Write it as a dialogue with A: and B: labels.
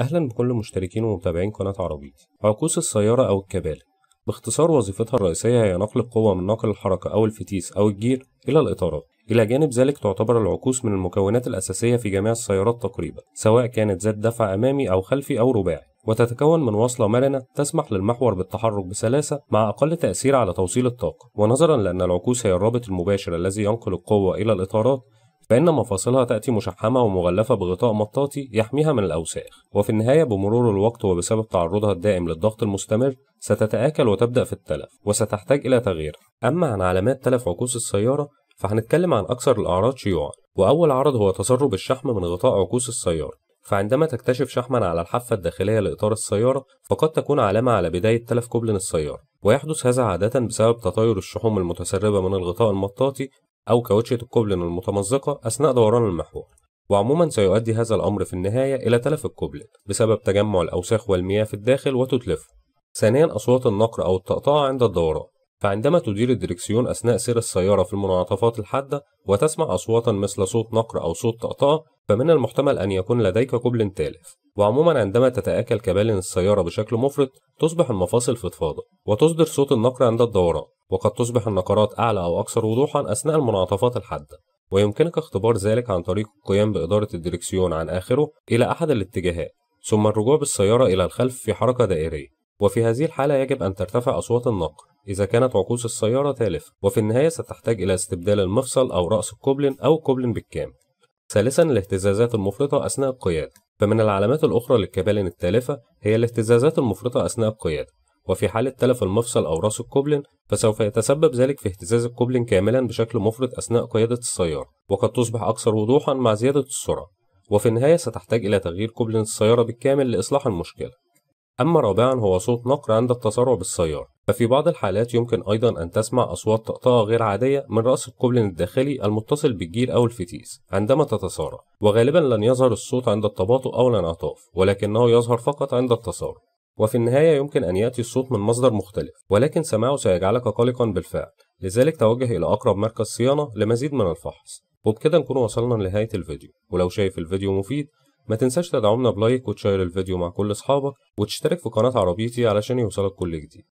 A: أهلا بكل مشتركين ومتابعين قناة عربيتي عكوس السيارة أو الكبالة باختصار وظيفتها الرئيسية هي نقل القوة من ناقل الحركة أو الفتيس أو الجير إلى الإطارات إلى جانب ذلك تعتبر العكوس من المكونات الأساسية في جميع السيارات تقريبا سواء كانت ذات دفع أمامي أو خلفي أو رباعي وتتكون من وصلة مرنة تسمح للمحور بالتحرك بسلاسة مع أقل تأثير على توصيل الطاقة ونظرا لأن العكوس هي الرابط المباشر الذي ينقل القوة إلى الإطارات فإن مفاصلها تأتي مشحمة ومغلفة بغطاء مطاطي يحميها من الأوساخ وفي النهاية بمرور الوقت وبسبب تعرضها الدائم للضغط المستمر ستتآكل وتبدأ في التلف وستحتاج إلى تغيير. أما عن علامات تلف عكوس السيارة فهنتكلم عن أكثر الأعراض شيوعا وأول عرض هو تسرب الشحم من غطاء عكوس السيارة فعندما تكتشف شحما على الحافة الداخلية لإطار السيارة فقد تكون علامة على بداية تلف كوبلن السيارة ويحدث هذا عادة بسبب تطاير الشحوم المتسربة من الغطاء المطاطي أو كاوتشة الكوبلن المتمزقة أثناء دوران المحور وعموما سيؤدي هذا الأمر في النهاية إلى تلف الكوبلن بسبب تجمع الأوساخ والمياه في الداخل وتتلفه ثانيا أصوات النقر أو الطقطقة عند الدوران فعندما تدير الدركسيون أثناء سير السيارة في المنعطفات الحادة وتسمع أصواتا مثل صوت نقر أو صوت طقطقة فمن المحتمل أن يكون لديك كوبلن تالف وعموما عندما تتآكل كبالن السيارة بشكل مفرط تصبح المفاصل فضفاضة وتصدر صوت النقر عند الدوران وقد تصبح النقرات أعلى أو أكثر وضوحا أثناء المنعطفات الحادة ويمكنك اختبار ذلك عن طريق القيام بإدارة الدركسيون عن آخره إلى أحد الاتجاهات ثم الرجوع بالسيارة إلى الخلف في حركة دائرية وفي هذه الحالة يجب أن ترتفع أصوات النقر إذا كانت عكوس السيارة تالفة وفي النهاية ستحتاج إلى استبدال المفصل أو رأس الكوبلن أو كوبلن بالكامل ثالثا الاهتزازات المفرطة أثناء القيادة فمن العلامات الأخرى للكبالن التالفة هي الاهتزازات المفرطة أثناء القيادة وفي حالة تلف المفصل أو رأس الكوبلن فسوف يتسبب ذلك في اهتزاز الكوبلن كاملا بشكل مفرط أثناء قيادة السيارة وقد تصبح أكثر وضوحا مع زيادة السرعة وفي النهاية ستحتاج إلى تغيير كوبلن السيارة بالكامل لإصلاح المشكلة أما رابعا هو صوت نقر عند التسارع بالسيارة ففي بعض الحالات يمكن أيضا أن تسمع أصوات طقطقة غير عادية من رأس القبلن الداخلي المتصل بالجير أو الفتيس عندما تتسارع وغالبا لن يظهر الصوت عند التباطؤ أو الانعطاف ولكنه يظهر فقط عند التسارع وفي النهاية يمكن أن يأتي الصوت من مصدر مختلف ولكن سماعه سيجعلك قلقا بالفعل لذلك توجه إلى أقرب مركز صيانة لمزيد من الفحص وبكده نكون وصلنا لنهاية الفيديو ولو شايف الفيديو مفيد ما تنساش تدعمنا بلايك وتشير الفيديو مع كل اصحابك وتشترك في قناة عربيتي علشان يوصلك كل جديد